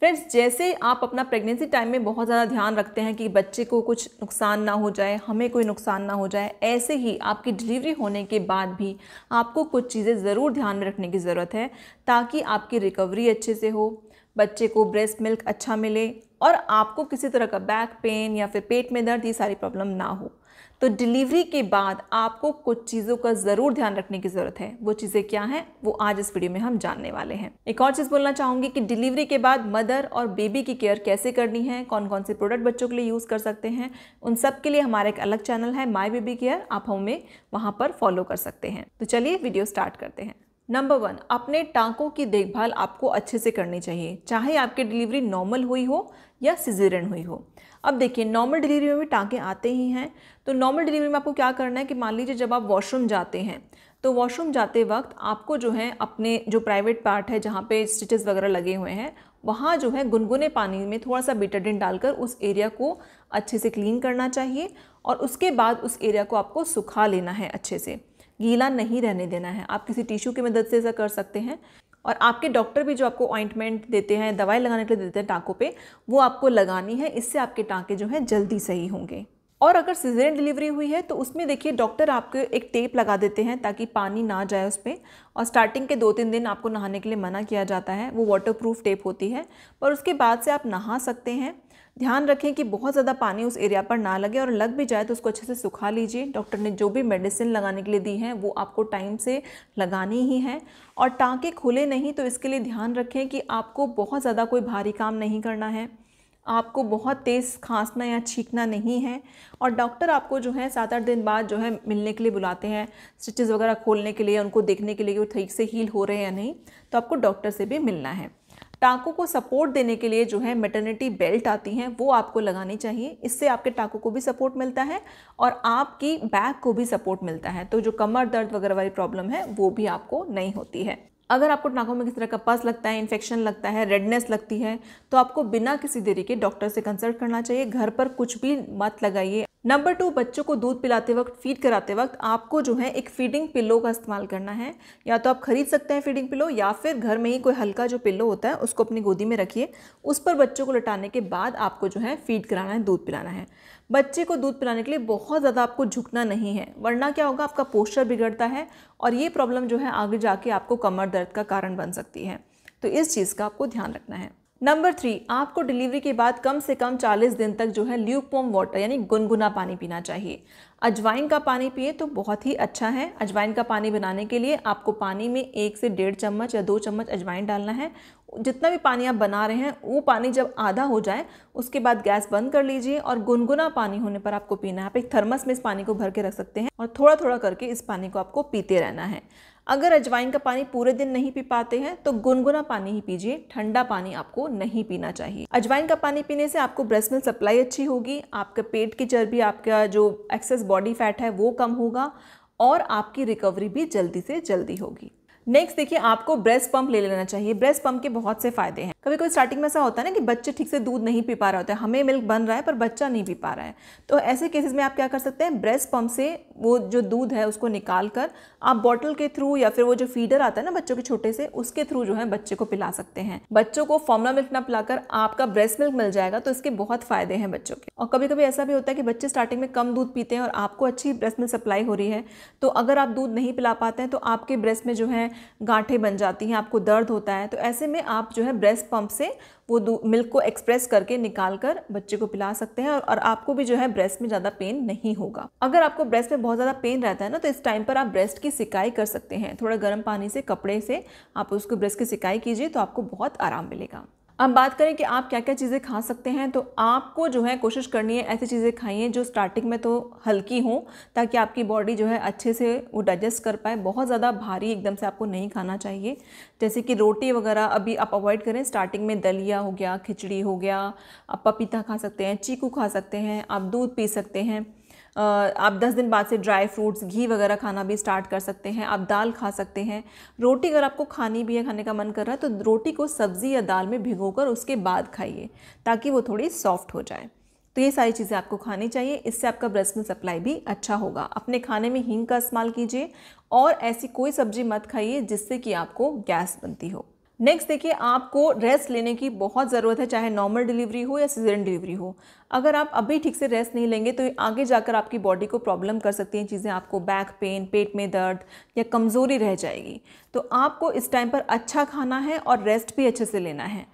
friends जैसे आप अपना प्रेगनेंसी टाइम में बहुत ज़्यादा ध्यान रखते हैं कि बच्चे को कुछ नुकसान ना हो जाए हमें कोई नुकसान ना हो जाए ऐसे ही आपकी डिलीवरी होने के बाद भी आपको कुछ चीज़ें ज़रूर ध्यान में रखने की ज़रूरत है ताकि आपकी रिकवरी अच्छे से हो बच्चे को ब्रेस्ट मिल्क अच्छा मिले और आपको किसी तरह का बैक पेन या फिर पेट में दर्द ये सारी प्रॉब्लम ना हो तो डिलीवरी के बाद आपको कुछ चीज़ों का ज़रूर ध्यान रखने की ज़रूरत है वो चीज़ें क्या हैं वो आज इस वीडियो में हम जानने वाले हैं एक और चीज़ बोलना चाहूँगी कि डिलीवरी के बाद मदर और बेबी की केयर कैसे करनी है कौन कौन से प्रोडक्ट बच्चों के लिए यूज़ कर सकते हैं उन सब के लिए हमारा एक अलग चैनल है माई बेबी केयर आप हमें वहाँ पर फॉलो कर सकते हैं तो चलिए वीडियो स्टार्ट करते हैं नंबर वन अपने टांकों की देखभाल आपको अच्छे से करनी चाहिए चाहे आपकी डिलीवरी नॉर्मल हुई हो या सिजेरन हुई हो अब देखिए नॉर्मल डिलीवरी में भी टांके आते ही हैं तो नॉर्मल डिलीवरी में आपको क्या करना है कि मान लीजिए जब आप वॉशरूम जाते हैं तो वॉशरूम जाते वक्त आपको जो है अपने जो प्राइवेट पार्ट है जहाँ पे स्टिचेस वगैरह लगे हुए हैं वहाँ जो है गुनगुने पानी में थोड़ा सा बीटाडिन डालकर उस एरिया को अच्छे से क्लीन करना चाहिए और उसके बाद उस एरिया को आपको सुखा लेना है अच्छे से गीला नहीं रहने देना है आप किसी टिश्यू की मदद से ऐसा कर सकते हैं और आपके डॉक्टर भी जो आपको ऑइंटमेंट देते हैं दवाई लगाने के लिए देते हैं टाँकों पर वो आपको लगानी है इससे आपके टाँके जो हैं जल्दी सही होंगे और अगर सिजरियन डिलीवरी हुई है तो उसमें देखिए डॉक्टर आपको एक टेप लगा देते हैं ताकि पानी ना जाए उस पर और स्टार्टिंग के दो तीन दिन आपको नहाने के लिए मना किया जाता है वो वाटर प्रूफ टेप होती है पर उसके बाद से आप नहा सकते हैं ध्यान रखें कि बहुत ज़्यादा पानी उस एरिया पर ना लगे और लग भी जाए तो उसको अच्छे से सुखा लीजिए डॉक्टर ने जो भी मेडिसिन लगाने के लिए दी है वो आपको टाइम से लगानी ही है और टाँके खुले नहीं तो इसके लिए ध्यान रखें कि आपको बहुत ज़्यादा कोई भारी काम नहीं करना है आपको बहुत तेज़ खांसना या छींकना नहीं है और डॉक्टर आपको जो है सात आठ दिन बाद जो है मिलने के लिए बुलाते हैं स्टिचेज़ वगैरह खोलने के लिए उनको देखने के लिए कि वो ठीक से हील हो रहे हैं या नहीं तो आपको डॉक्टर से भी मिलना है टाँकों को सपोर्ट देने के लिए जो है मेटर्निटी बेल्ट आती हैं वो आपको लगानी चाहिए इससे आपके टाँकों को भी सपोर्ट मिलता है और आपकी बैक को भी सपोर्ट मिलता है तो जो कमर दर्द वगैरह वाली प्रॉब्लम है वो भी आपको नहीं होती है अगर आपको टाँकों में किसी तरह का पस लगता है इन्फेक्शन लगता है रेडनेस लगती है तो आपको बिना किसी देरी के डॉक्टर से कंसल्ट करना चाहिए घर पर कुछ भी मत लगाइए नंबर टू बच्चों को दूध पिलाते वक्त फीड कराते वक्त आपको जो है एक फीडिंग पिल्लो का इस्तेमाल करना है या तो आप खरीद सकते हैं फीडिंग पिल्लो या फिर घर में ही कोई हल्का जो पिल्लो होता है उसको अपनी गोदी में रखिए उस पर बच्चों को लटाने के बाद आपको जो है फीड कराना है दूध पिलाना है बच्चे को दूध पिलाने के लिए बहुत ज़्यादा आपको झुकना नहीं है वरना क्या होगा आपका पोस्चर बिगड़ता है और ये प्रॉब्लम जो है आगे जाके आपको कमर दर्द का कारण बन सकती है तो इस चीज़ का आपको ध्यान रखना है नंबर थ्री आपको डिलीवरी के बाद कम से कम 40 दिन तक जो है ल्यूकपोम वाटर यानी गुनगुना पानी पीना चाहिए अजवाइन का पानी पिए तो बहुत ही अच्छा है अजवाइन का पानी बनाने के लिए आपको पानी में एक से डेढ़ चम्मच या दो चम्मच अजवाइन डालना है जितना भी पानी आप बना रहे हैं वो पानी जब आधा हो जाए उसके बाद गैस बंद कर लीजिए और गुनगुना पानी होने पर आपको पीना है आप एक थर्मस में इस पानी को भर के रख सकते हैं और थोड़ा थोड़ा करके इस पानी को आपको पीते रहना है अगर अजवाइन का पानी पूरे दिन नहीं पी पाते हैं तो गुनगुना पानी ही पीजिए ठंडा पानी आपको नहीं पीना चाहिए अजवाइन का पानी पीने से आपको ब्रेस्ट मिल्क सप्लाई अच्छी होगी आपके पेट की चर्बी आपका जो एक्सेस बॉडी फैट है वो कम होगा और आपकी रिकवरी भी जल्दी से जल्दी होगी नेक्स्ट देखिए आपको ब्रेस्ट पंप ले लेना चाहिए ब्रेस्ट पंप के बहुत से फायदे हैं कभी कभी स्टार्टिंग में ऐसा होता है ना कि बच्चे ठीक से दूध नहीं पी पा रहा होता है हमें मिल्क बन रहा है पर बच्चा नहीं पी पा रहा है तो ऐसे केसेस में आप क्या कर सकते हैं ब्रेस्ट पंप से वो जो दूध है उसको निकाल कर आप बॉटल के थ्रू या फिर वो जो फीडर आता है ना बच्चों के छोटे से उसके थ्रू जो है बच्चे को पिला सकते हैं बच्चों को फॉर्मुला मिल्क ना पिलाकर आपका ब्रेस्ट मिल्क मिल जाएगा तो इसके बहुत फायदे हैं बच्चों के और कभी कभी ऐसा भी होता है कि बच्चे स्टार्टिंग में कम दूध पीते हैं और आपको अच्छी ब्रेस्ट मिल्क सप्लाई हो रही है तो अगर आप दूध नहीं पिला पाते हैं तो आपके ब्रेस्ट में जो है गांठें बन जाती हैं आपको दर्द होता है तो ऐसे में आप जो है ब्रेस्ट पंप से वो मिल्क को एक्सप्रेस करके निकाल कर बच्चे को पिला सकते हैं और, और आपको भी जो है ब्रेस्ट में ज़्यादा पेन नहीं होगा अगर आपको ब्रेस्ट में बहुत ज़्यादा पेन रहता है ना तो इस टाइम पर आप ब्रेस्ट की सिकाई कर सकते हैं थोड़ा गर्म पानी से कपड़े से आप उसको ब्रेस्ट की सिकाई कीजिए तो आपको बहुत आराम मिलेगा अब बात करें कि आप क्या क्या चीज़ें खा सकते हैं तो आपको जो है कोशिश करनी है ऐसी चीज़ें खाइए जो स्टार्टिंग में तो हल्की हों ताकि आपकी बॉडी जो है अच्छे से वो डाइजेस्ट कर पाए बहुत ज़्यादा भारी एकदम से आपको नहीं खाना चाहिए जैसे कि रोटी वगैरह अभी आप अवॉइड करें स्टार्टिंग में दलिया हो गया खिचड़ी हो गया आप पपीता खा सकते हैं चीकू खा सकते हैं आप दूध पी सकते हैं आप 10 दिन बाद से ड्राई फ्रूट्स घी वगैरह खाना भी स्टार्ट कर सकते हैं आप दाल खा सकते हैं रोटी अगर आपको खानी भी है खाने का मन कर रहा है तो रोटी को सब्ज़ी या दाल में भिगोकर उसके बाद खाइए ताकि वो थोड़ी सॉफ्ट हो जाए तो ये सारी चीज़ें आपको खानी चाहिए इससे आपका ब्रेस्ट मिल्क सप्लाई भी अच्छा होगा अपने खाने में हींग का इस्तेमाल कीजिए और ऐसी कोई सब्ज़ी मत खाइए जिससे कि आपको गैस बनती हो नेक्स्ट देखिए आपको रेस्ट लेने की बहुत ज़रूरत है चाहे नॉर्मल डिलीवरी हो या सीजन डिलीवरी हो अगर आप अभी ठीक से रेस्ट नहीं लेंगे तो आगे जाकर आपकी बॉडी को प्रॉब्लम कर सकती हैं चीज़ें आपको बैक पेन पेट में दर्द या कमज़ोरी रह जाएगी तो आपको इस टाइम पर अच्छा खाना है और रेस्ट भी अच्छे से लेना है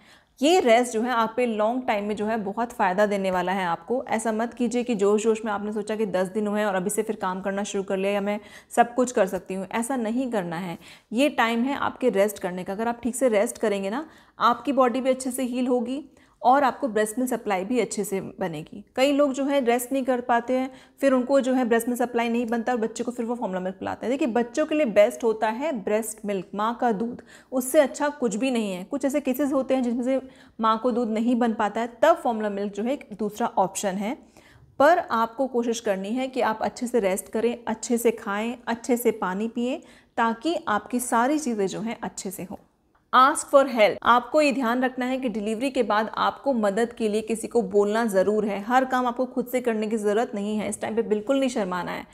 ये रेस्ट जो है आप पे लॉन्ग टाइम में जो है बहुत फ़ायदा देने वाला है आपको ऐसा मत कीजिए कि जोश जोश में आपने सोचा कि दस दिन हुए और अभी से फिर काम करना शुरू कर लिया या मैं सब कुछ कर सकती हूँ ऐसा नहीं करना है ये टाइम है आपके रेस्ट करने का अगर आप ठीक से रेस्ट करेंगे ना आपकी बॉडी भी अच्छे से हील होगी और आपको ब्रेस्ट मिल्क सप्लाई भी अच्छे से बनेगी कई लोग जो है रेस्ट नहीं कर पाते हैं फिर उनको जो है ब्रेस्ट मिल्क सप्लाई नहीं बनता और बच्चे को फिर वो फॉर्मूला मिल्क पिलाते हैं देखिए बच्चों के लिए बेस्ट होता है ब्रेस्ट मिल्क माँ का दूध उससे अच्छा कुछ भी नहीं है कुछ ऐसे केसेस होते हैं जिसमें से माँ को दूध नहीं बन पाता है तब फॉर्मूला मिल्क जो है एक दूसरा ऑप्शन है पर आपको कोशिश करनी है कि आप अच्छे से रेस्ट करें अच्छे से खाएं अच्छे से पानी पिए ताकि आपकी सारी चीज़ें जो हैं अच्छे से हों आस्क फॉर हेल्प आपको ये ध्यान रखना है कि डिलीवरी के बाद आपको मदद के लिए किसी को बोलना ज़रूर है हर काम आपको खुद से करने की ज़रूरत नहीं है इस टाइम पे बिल्कुल नहीं शर्माना है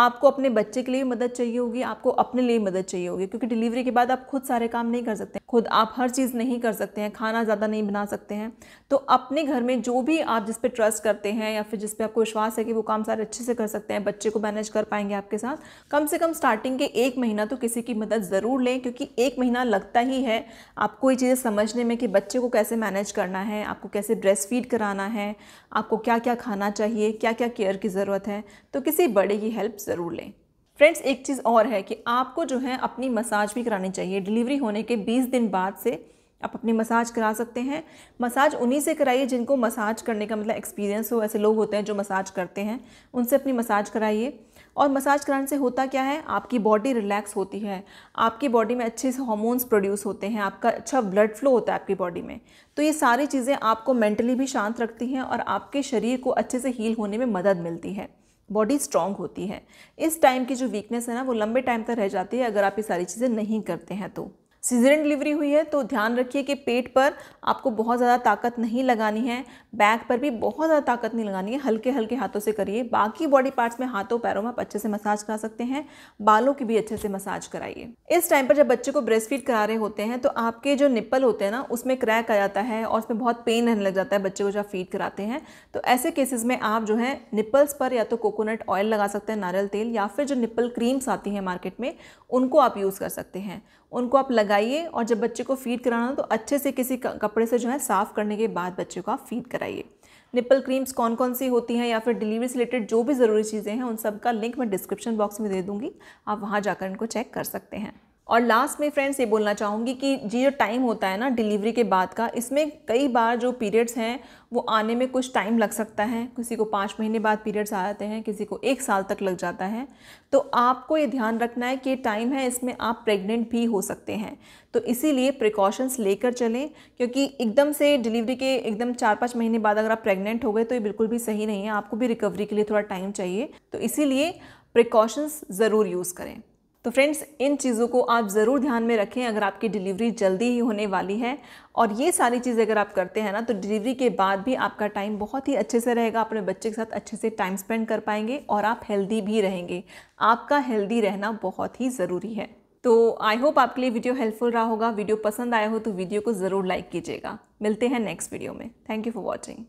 आपको अपने बच्चे के लिए मदद चाहिए होगी आपको अपने लिए मदद चाहिए होगी क्योंकि डिलीवरी के बाद आप खुद सारे काम नहीं कर सकते खुद आप हर चीज़ नहीं कर सकते हैं खाना ज़्यादा नहीं बना सकते हैं तो अपने घर में जो भी आप जिस पर ट्रस्ट करते हैं या फिर जिस पर आपको विश्वास है कि वो काम सारे अच्छे से कर सकते हैं बच्चे को मैनेज कर पाएंगे आपके साथ कम से कम स्टार्टिंग के एक महीना तो किसी की मदद ज़रूर लें क्योंकि एक महीना लगता ही है आपको ये चीज़ें समझने में कि बच्चे को कैसे मैनेज करना है आपको कैसे ब्रेस्ट फीड कराना है आपको क्या क्या खाना चाहिए क्या क्या केयर की ज़रूरत है तो किसी बड़े की हेल्प ज़रूर लें फ्रेंड्स एक चीज़ और है कि आपको जो है अपनी मसाज भी करानी चाहिए डिलीवरी होने के 20 दिन बाद से आप अपनी मसाज करा सकते हैं मसाज उन्हीं से कराइए जिनको मसाज करने का मतलब एक्सपीरियंस हो ऐसे लोग होते हैं जो मसाज करते हैं उनसे अपनी मसाज कराइए और मसाज कराने से होता क्या है आपकी बॉडी रिलैक्स होती है आपकी बॉडी में अच्छे से हॉर्मोन्स प्रोड्यूस होते हैं आपका अच्छा ब्लड फ्लो होता है आपकी बॉडी में तो ये सारी चीज़ें आपको मेंटली भी शांत रखती हैं और आपके शरीर को अच्छे से हील होने में मदद मिलती है बॉडी स्ट्रांग होती है इस टाइम की जो वीकनेस है ना वो लंबे टाइम तक रह जाती है अगर आप ये सारी चीज़ें नहीं करते हैं तो सीजरन डिलीवरी हुई है तो ध्यान रखिए कि पेट पर आपको बहुत ज़्यादा ताकत नहीं लगानी है बैक पर भी बहुत ज़्यादा ताकत नहीं लगानी है हल्के हल्के हाथों से करिए बाकी बॉडी पार्ट्स में हाथों पैरों में आप अच्छे से मसाज करा सकते हैं बालों की भी अच्छे से मसाज कराइए इस टाइम पर जब बच्चे को ब्रेस्ट फीड करा रहे होते हैं तो आपके जो निप्पल होते हैं ना उसमें क्रैक आ जाता है और उसमें बहुत पेन रहने लग जाता है बच्चे को जब फीड कराते हैं तो ऐसे केसेस में आप जो है निप्पल्स पर या तो कोकोनट ऑयल लगा सकते हैं नारियल तेल या फिर जो निप्पल क्रीम्स आती हैं मार्केट में उनको आप यूज़ कर सकते हैं उनको आप लगाइए और जब बच्चे को फीड कराना हो तो अच्छे से किसी कपड़े से जो है साफ़ करने के बाद बच्चे को आप फीड कराइए निपल क्रीम्स कौन कौन सी होती हैं या फिर डिलीवरी से रिलेटेड जो भी ज़रूरी चीज़ें हैं उन सब का लिंक मैं डिस्क्रिप्शन बॉक्स में दे दूँगी आप वहाँ जाकर इनको चेक कर सकते हैं और लास्ट में फ्रेंड्स ये बोलना चाहूँगी कि जी जो टाइम होता है ना डिलीवरी के बाद का इसमें कई बार जो पीरियड्स हैं वो आने में कुछ टाइम लग सकता है किसी को पाँच महीने बाद पीरियड्स आ जाते हैं किसी को एक साल तक लग जाता है तो आपको ये ध्यान रखना है कि ये टाइम है इसमें आप प्रेग्नेंट भी हो सकते हैं तो इसीलिए प्रिकॉशंस लेकर चलें क्योंकि एकदम से डिलीवरी के एकदम चार पाँच महीने बाद अगर आप प्रेग्नेंट हो गए तो ये बिल्कुल भी सही नहीं है आपको भी रिकवरी के लिए थोड़ा टाइम चाहिए तो इसीलिए प्रिकॉशंस ज़रूर यूज़ करें तो फ्रेंड्स इन चीज़ों को आप ज़रूर ध्यान में रखें अगर आपकी डिलीवरी जल्दी ही होने वाली है और ये सारी चीज़ें अगर आप करते हैं ना तो डिलीवरी के बाद भी आपका टाइम बहुत ही अच्छे से रहेगा अपने बच्चे के साथ अच्छे से टाइम स्पेंड कर पाएंगे और आप हेल्दी भी रहेंगे आपका हेल्दी रहना बहुत ही ज़रूरी है तो आई होप आपके लिए वीडियो हेल्पफुल रहा होगा वीडियो पसंद आया हो तो वीडियो को ज़रूर लाइक कीजिएगा मिलते हैं नेक्स्ट वीडियो में थैंक यू फॉर वॉचिंग